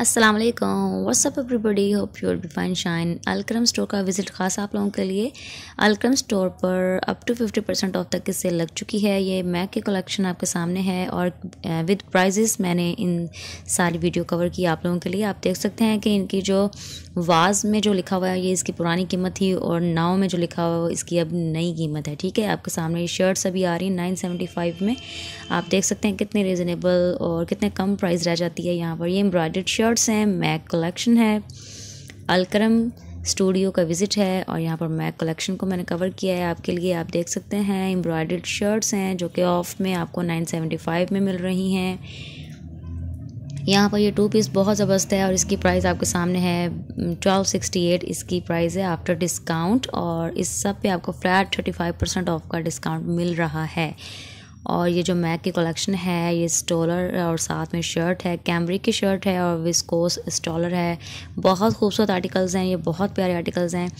Aslam what's up everybody hope you're be fine shine Alkaram store का visit खास आप लोगों के लिए अलक्रम स्टोर पर up to fifty percent off तक की सेल लग चुकी है ये मैक की कलेक्शन आपके सामने है और विद uh, प्राइजेस मैंने इन सारी वीडियो कवर की आप लोगों के लिए आप देख सकते हैं कि इनकी जो वाज में जो लिखा हुआ है ये इसकी पुरानी कीमत थी और नाव में जो लिखा हुआ है इसकी अब नई कीमत है ठीक है आपके सामने ये शर्ट्स अभी आ रही हैं नाइन सेवेंटी फाइव में आप देख सकते हैं कितने रिजनेबल और कितने कम प्राइस रह जाती है यहाँ पर ये एम्ब्रॉयड शर्ट शर्ट्स हैं मैक कलेक्शन है अलक्रम स्टूडियो का विज़िट है और यहाँ पर मैक कलेक्शन को मैंने कवर किया है आपके लिए आप देख सकते हैं एम्ब्रॉयडर्ड शर्ट्स हैं जो कि ऑफ में आपको 975 में मिल रही हैं यहाँ पर ये टू पीस बहुत ज़बरदस्त है और इसकी प्राइस आपके सामने है 1268 इसकी प्राइस है आफ्टर डिस्काउंट और इस सब पे आपको फ्लैट 35 परसेंट ऑफ का डिस्काउंट मिल रहा है और ये जो मैक की कलेक्शन है ये स्टॉलर और साथ में शर्ट है कैमरिक की शर्ट है और विस्कोस स्टॉलर है बहुत खूबसूरत आर्टिकल्स हैं ये बहुत प्यारे आर्टिकल्स हैं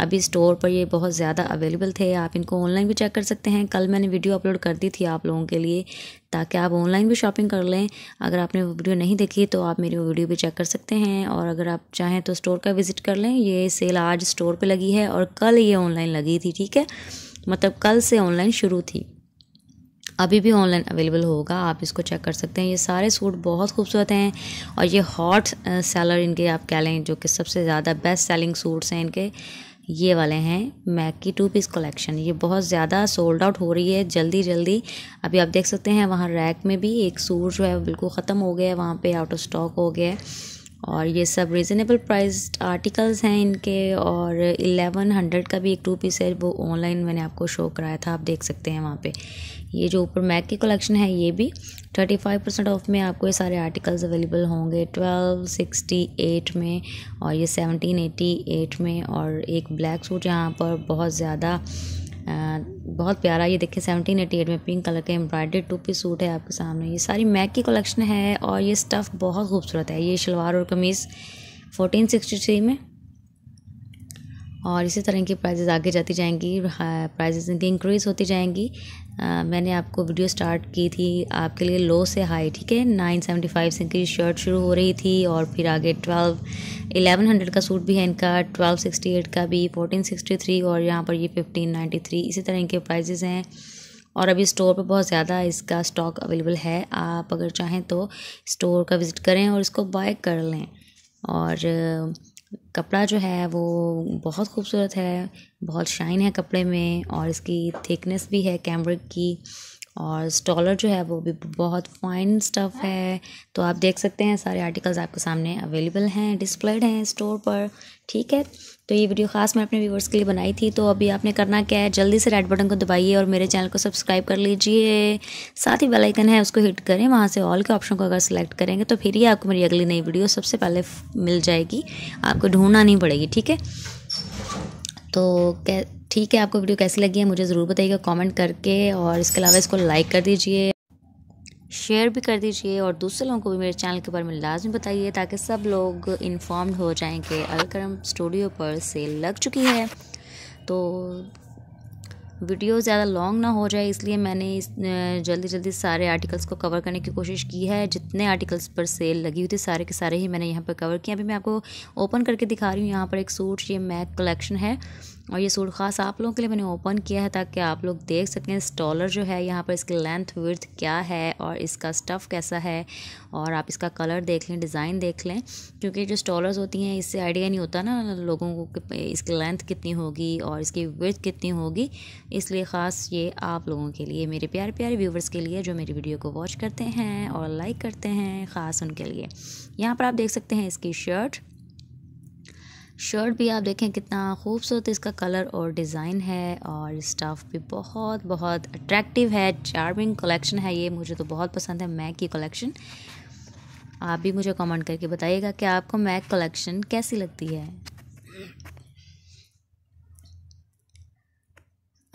अभी स्टोर पर ये बहुत ज़्यादा अवेलेबल थे आप इनको ऑनलाइन भी चेक कर सकते हैं कल मैंने वीडियो अपलोड कर दी थी आप लोगों के लिए ताकि आप ऑनलाइन भी शॉपिंग कर लें अगर आपने वो वीडियो नहीं देखी तो आप मेरी वो वीडियो भी चेक कर सकते हैं और अगर आप चाहें तो स्टोर का विज़िट कर लें ये सेल आज स्टोर पर लगी है और कल ये ऑनलाइन लगी थी ठीक है मतलब कल से ऑनलाइन शुरू थी अभी भी ऑनलाइन अवेलेबल होगा आप इसको चेक कर सकते हैं ये सारे सूट बहुत खूबसूरत हैं और ये हॉट सेलर इनके आप कह लें जो कि सबसे ज़्यादा बेस्ट सेलिंग सूट्स हैं इनके ये वाले हैं मैक की टू पीस कलेक्शन ये बहुत ज़्यादा सोल्ड आउट हो रही है जल्दी जल्दी अभी आप देख सकते हैं वहाँ रैक में भी एक सूट जो है बिल्कुल ख़त्म हो गया है वहाँ पर आउट ऑफ स्टॉक हो गया है और ये सब रिजनेबल प्राइज आर्टिकल्स हैं इनके और 1100 हंड्रेड का भी एक टू पीस है वो ऑनलाइन मैंने आपको शो कराया था आप देख सकते हैं वहाँ पे ये जो ऊपर मैक की कलेक्शन है ये भी थर्टी फाइव परसेंट ऑफ में आपको ये सारे आर्टिकल्स अवेलेबल होंगे ट्वेल्व सिक्सटी एट में और ये सेवनटीन एटी एट में और एक ब्लैक सूट यहाँ पर बहुत ज़्यादा बहुत प्यारा ये देखिए सेवनटीन एटी एट में पिंक कलर का एम्ब्रॉयडरी टू पीस सूट है आपके सामने ये सारी मैक की कलेक्शन है और ये स्टफ़ बहुत खूबसूरत है ये शलवार और कमीज़ फोर्टीन सिक्सटी थ्री में और इसी तरह की प्राइजेज़ आगे जाती जाएंगी प्राइजेज़ हाँ, इनकी इंक्रीज़ होती जाएंगी आ, मैंने आपको वीडियो स्टार्ट की थी आपके लिए लो से हाई ठीक है नाइन सेवेंटी फाइव से इनकी शर्ट शुरू हो रही थी और फिर आगे ट्वेल्व एलेवन हंड्रेड का सूट भी है इनका ट्वेल्व सिक्सटी एट का भी फोर्टीन सिक्सटी थ्री और यहाँ पर ये फिफ्टीन नाइन्टी थ्री इसी तरह के प्राइजेज़ हैं और अभी स्टोर पर बहुत ज़्यादा इसका स्टॉक अवेलेबल है आप अगर चाहें तो स्टोर का विज़िट करें और इसको बाय कर लें और कपड़ा जो है वो बहुत खूबसूरत है बहुत शाइन है कपड़े में और इसकी थिकनेस भी है कैमरिक की और स्टॉलर जो है वो भी बहुत फाइन स्टफ़ है तो आप देख सकते हैं सारे आर्टिकल्स आपके सामने अवेलेबल हैं डिस्प्लेड हैं स्टोर पर ठीक है तो ये वीडियो खास मैं अपने व्यूवर्स के लिए बनाई थी तो अभी आपने करना क्या है जल्दी से रेड बटन को दबाइए और मेरे चैनल को सब्सक्राइब कर लीजिए साथ ही बेल आइकन है उसको हिट करें वहाँ से ऑल के ऑप्शन को अगर सेलेक्ट करेंगे तो फिर ही आपको मेरी अगली नई वीडियो सबसे पहले मिल जाएगी आपको ढूंढना नहीं पड़ेगी ठीक है तो क्या ठीक है आपको वीडियो कैसी लगी है मुझे ज़रूर बताइएगा कॉमेंट करके और इसके अलावा इसको लाइक कर दीजिए शेयर भी कर दीजिए और दूसरे लोगों को भी मेरे चैनल के बारे में लाजमी बताइए ताकि सब लोग इन्फॉर्म्ड हो जाएं कि अलकरम स्टूडियो पर सेल लग चुकी है तो वीडियो ज़्यादा लॉन्ग ना हो जाए इसलिए मैंने इस जल्दी जल्दी सारे आर्टिकल्स को कवर करने की कोशिश की है जितने आर्टिकल्स पर सेल लगी हुई थी सारे के सारे ही मैंने यहाँ पर कवर किए अभी मैं आपको ओपन करके दिखा रही हूँ यहाँ पर एक सूट ये मैक कलेक्शन है और ये सूट खास आप लोगों के लिए मैंने ओपन किया है ताकि आप लोग देख सकें स्टॉलर जो है यहाँ पर इसकी लेंथ विर्थ क्या है और इसका स्टफ़ कैसा है और आप इसका कलर देख लें डिज़ाइन देख लें क्योंकि जो स्टॉलर्स होती हैं इससे आइडिया नहीं होता ना लोगों को कि इसकी लेंथ कितनी होगी और इसकी विर्थ कितनी होगी इसलिए ख़ास ये आप लोगों के लिए मेरे प्यारे प्यारे व्यूवर्स के लिए जो मेरी वीडियो को वॉच करते हैं और लाइक करते हैं ख़ास उनके लिए यहाँ पर आप देख सकते हैं इसकी शर्ट शर्ट भी आप देखें कितना खूबसूरत इसका कलर और डिज़ाइन है और स्टफ़ भी बहुत बहुत अट्रैक्टिव है चार्मिंग कलेक्शन है ये मुझे तो बहुत पसंद है मैक की कलेक्शन आप भी मुझे कमेंट करके बताइएगा कि आपको मैक कलेक्शन कैसी लगती है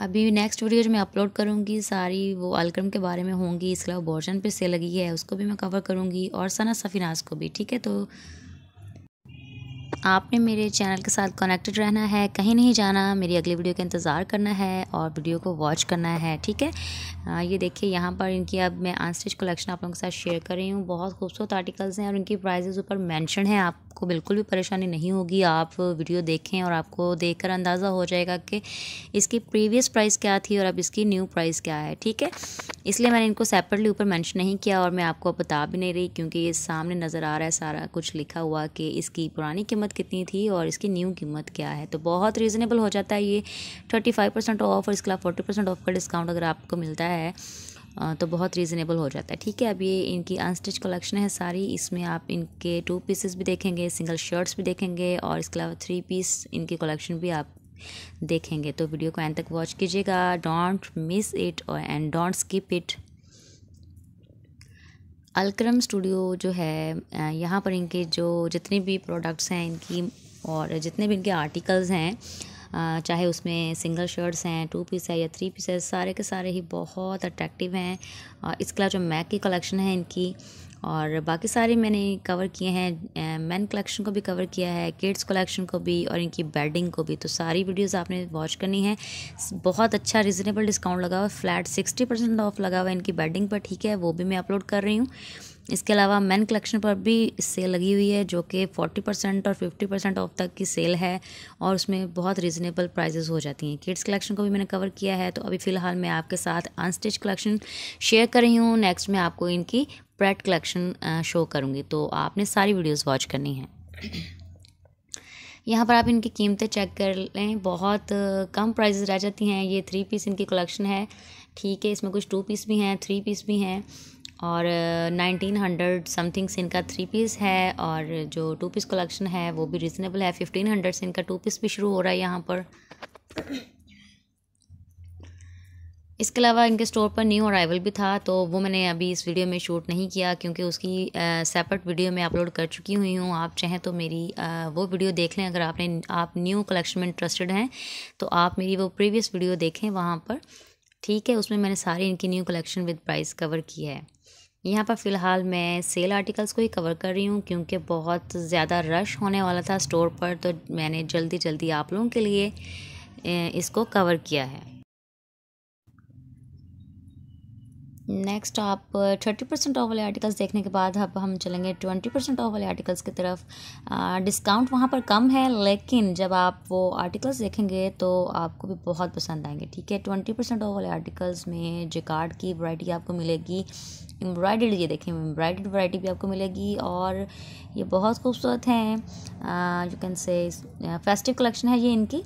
अभी नेक्स्ट वीडियो जो मैं अपलोड करूँगी सारी वो अलक्रम के बारे में होंगी इसके अलावा बॉर्जन पे सेल लगी है उसको भी मैं कवर करूँगी और सना सफिनाज को भी ठीक है तो आपने मेरे चैनल के साथ कनेक्टेड रहना है कहीं नहीं जाना मेरी अगली वीडियो का इंतज़ार करना है और वीडियो को वॉच करना है ठीक है आ, ये देखिए यहाँ पर इनकी अब मैं अनस्टिच कलेक्शन आप लोगों के साथ शेयर कर रही हूँ बहुत खूबसूरत आर्टिकल्स हैं और इनकी प्राइजेज़ ऊपर मैंशन है आप आपको बिल्कुल भी परेशानी नहीं होगी आप वीडियो देखें और आपको देखकर अंदाज़ा हो जाएगा कि इसकी प्रीवियस प्राइस क्या थी और अब इसकी न्यू प्राइस क्या है ठीक है इसलिए मैंने इनको सेपरेटली ऊपर मैंशन नहीं किया और मैं आपको बता भी नहीं रही क्योंकि ये सामने नज़र आ रहा है सारा कुछ लिखा हुआ कि इसकी पुरानी कीमत कितनी थी और इसकी न्यू कीमत क्या है तो बहुत रीज़नेबल हो जाता है ये थर्टी फाइव परसेंट ऑफ और इसके अलावा फोर्टी परसेंट ऑफ का डिस्काउंट अगर आपको मिलता है तो बहुत रीज़नेबल हो जाता है ठीक है अब ये इनकी अनस्टिच कलेक्शन है सारी इसमें आप इनके टू पीसेस भी देखेंगे सिंगल शर्ट्स भी देखेंगे और इसके अलावा थ्री पीस इनकी कलेक्शन भी आप देखेंगे तो वीडियो को एंड तक वॉच कीजिएगा डोंट मिस इट और and don't skip it Alkaram studio जो है यहाँ पर इनके जो जितने भी प्रोडक्ट्स हैं इनकी और जितने भी इनके आर्टिकल्स हैं चाहे उसमें सिंगल शर्ट्स हैं टू पीस है या थ्री पीस है सारे के सारे ही बहुत अट्रैक्टिव हैं और इसके अलावा जो मैक की कलेक्शन है इनकी और बाकी सारे मैंने कवर किए हैं मैन कलेक्शन को भी कवर किया है किड्स कलेक्शन को भी और इनकी बेडिंग को भी तो सारी वीडियोस आपने वॉच करनी है बहुत अच्छा रिजनेबल डिस्काउंट लगा हुआ फ्लैट सिक्सटी परसेंट ऑफ लगा हुआ है इनकी बेडिंग पर ठीक है वो भी मैं अपलोड कर रही हूँ इसके अलावा मैन कलेक्शन पर भी सेल लगी हुई है जो कि 40 परसेंट और 50 परसेंट ऑफ तक की सेल है और उसमें बहुत रीज़नेबल प्राइजेस हो जाती हैं किड्स कलेक्शन को भी मैंने कवर किया है तो अभी फ़िलहाल मैं आपके साथ अनस्टिच कलेक्शन शेयर कर रही हूँ नेक्स्ट मैं आपको इनकी प्रेट कलेक्शन शो करूँगी तो आपने सारी वीडियोज़ वॉच करनी है यहाँ पर आप इनकी कीमतें चेक कर लें बहुत कम प्राइजेस रह जाती हैं ये थ्री पीस इनकी कलेक्शन है ठीक है इसमें कुछ टू पीस भी हैं थ्री पीस भी हैं और नाइनटीन हंड्रेड समथिंग्स इनका थ्री पीस है और जो टू पीस कलेक्शन है वो भी रिजनेबल है फिफ्टीन हंड्रेड से इनका टू पीस भी शुरू हो रहा है यहाँ पर इसके अलावा इनके स्टोर पर न्यू अराइवल भी था तो वो मैंने अभी इस वीडियो में शूट नहीं किया क्योंकि उसकी सेपरेट वीडियो मैं अपलोड कर चुकी हुई हूँ आप चाहें तो मेरी आ, वो वीडियो देख लें अगर आपने आप न्यू कलेक्शन में इंटरेस्टेड हैं तो आप मेरी वो प्रीवियस वीडियो देखें वहाँ पर ठीक है उसमें मैंने सारी इनकी new collection with price cover की है यहाँ पर फ़िलहाल मैं सेल आर्टिकल्स को ही कवर कर रही हूँ क्योंकि बहुत ज़्यादा रश होने वाला था स्टोर पर तो मैंने जल्दी जल्दी आप लोगों के लिए इसको कवर किया है नेक्स्ट आप थर्टी परसेंट ऑफ वाले आर्टिकल्स देखने के बाद अब हम चलेंगे ट्वेंटी परसेंट ऑफ वाले आर्टिकल्स की तरफ डिस्काउंट वहाँ पर कम है लेकिन जब आप वो आर्टिकल्स देखेंगे तो आपको भी बहुत पसंद आएंगे ठीक है ट्वेंटी परसेंट ऑफ वाले आर्टिकल्स में जिकार्ड की वराइटी आपको मिलेगी एम्ब्रॉयडर्ड ये देखें एम्ब्रॉयडर्ड वैरायटी भी आपको मिलेगी और ये बहुत खूबसूरत हैं you can say festive collection है ये इनकी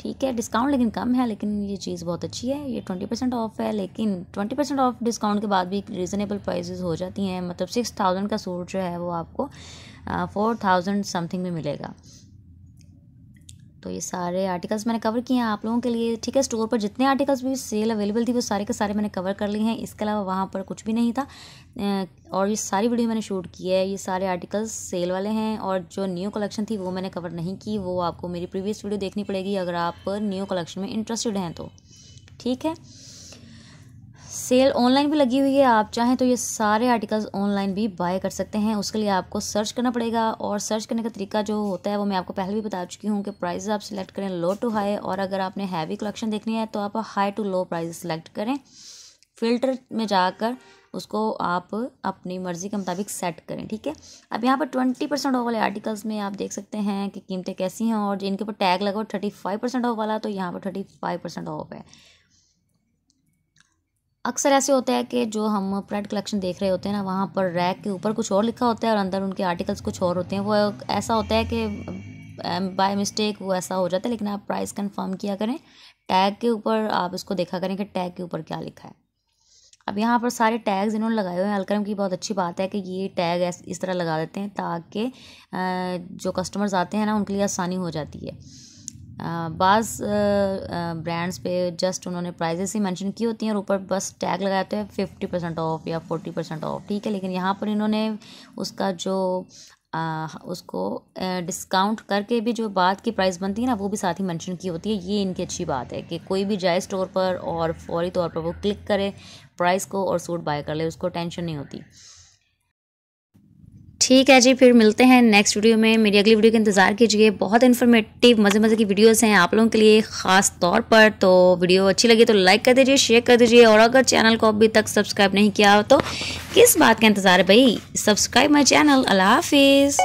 ठीक है डिस्काउंट लेकिन कम है लेकिन ये चीज़ बहुत अच्छी है ये ट्वेंटी परसेंट ऑफ है लेकिन ट्वेंटी परसेंट ऑफ डिस्काउंट के बाद भी रीज़नेबल प्राइजेज हो जाती हैं मतलब सिक्स थाउजेंड का सूट जो है वो आपको फोर थाउजेंड समथिंग में मिलेगा तो ये सारे आर्टिकल्स मैंने कवर किए हैं आप लोगों के लिए ठीक है स्टोर पर जितने आर्टिकल्स भी सेल अवेलेबल थी वो सारे के सारे मैंने कवर कर लिए हैं इसके अलावा वहाँ पर कुछ भी नहीं था और ये सारी वीडियो मैंने शूट की है ये सारे आर्टिकल्स सेल वाले हैं और जो न्यू कलेक्शन थी वो मैंने कवर नहीं की वो आपको मेरी प्रीवियस वीडियो देखनी पड़ेगी अगर आप न्यू कलेक्शन में इंटरेस्टेड हैं तो ठीक है सेल ऑनलाइन भी लगी हुई है आप चाहें तो ये सारे आर्टिकल्स ऑनलाइन भी बाय कर सकते हैं उसके लिए आपको सर्च करना पड़ेगा और सर्च करने का तरीका जो होता है वो मैं आपको पहले भी बता चुकी हूँ कि प्राइस आप सिलेक्ट करें लो टू हाई और अगर आपने हैवी कलेक्शन देखनी है तो आप high to low price select करें फ़िल्टर में जाकर उसको आप अपनी मर्ज़ी के मुताबिक सेट करें ठीक है अब यहाँ पर ट्वेंटी परसेंट ऑफ वाले आर्टिकल्स में आप देख सकते हैं कि कीमतें कैसी हैं और जिनके ऊपर टैग लगा थर्टी फाइव परसेंट ऑफ वाला तो यहाँ पर थर्टी फाइव परसेंट ऑफ है अक्सर ऐसे होता है कि जो हम प्रिंट कलेक्शन देख रहे होते हैं ना वहाँ पर रैक के ऊपर कुछ और लिखा होता है और अंदर उनके आर्टिकल्स कुछ और होते हैं वो ऐसा होता है कि बाय मिस्टेक वो ऐसा हो जाता है लेकिन आप प्राइस कंफर्म किया करें टैग के ऊपर आप इसको देखा करें कि टैग के ऊपर क्या लिखा है अब यहाँ पर सारे टैग्स इन्होंने लगाए हुए हैं अलक्रम की बहुत अच्छी बात है कि ये टैग इस तरह लगा देते हैं ताकि जो कस्टमर्स आते हैं ना उनके लिए आसानी हो जाती है Uh, बास ब्रांड्स uh, uh, पे जस्ट उन्होंने प्राइजेस ही मेंशन की होती हैं और ऊपर बस टैग लगाते हैं फिफ्टी परसेंट ऑफ या फोर्टी परसेंट ऑफ ठीक है लेकिन यहाँ पर इन्होंने उसका जो आ, उसको डिस्काउंट करके भी जो बाद की प्राइस बनती है ना वो भी साथ ही मेंशन की होती है ये इनकी अच्छी बात है कि कोई भी जाए स्टोर पर और फौरी तौर पर वो क्लिक करे प्राइस को और सूट बाय कर ले उसको टेंशन नहीं होती ठीक है जी फिर मिलते हैं नेक्स्ट वीडियो में मेरी अगली वीडियो का इंतज़ार कीजिए बहुत इन्फॉर्मेटिव मज़े मज़े की वीडियोस हैं आप लोगों के लिए ख़ास तौर पर तो वीडियो अच्छी लगी तो लाइक कर दीजिए शेयर कर दीजिए और अगर चैनल को अभी तक सब्सक्राइब नहीं किया हो तो किस बात का इंतज़ार है भाई सब्सक्राइब माई चैनल अल्लाह हाफिज़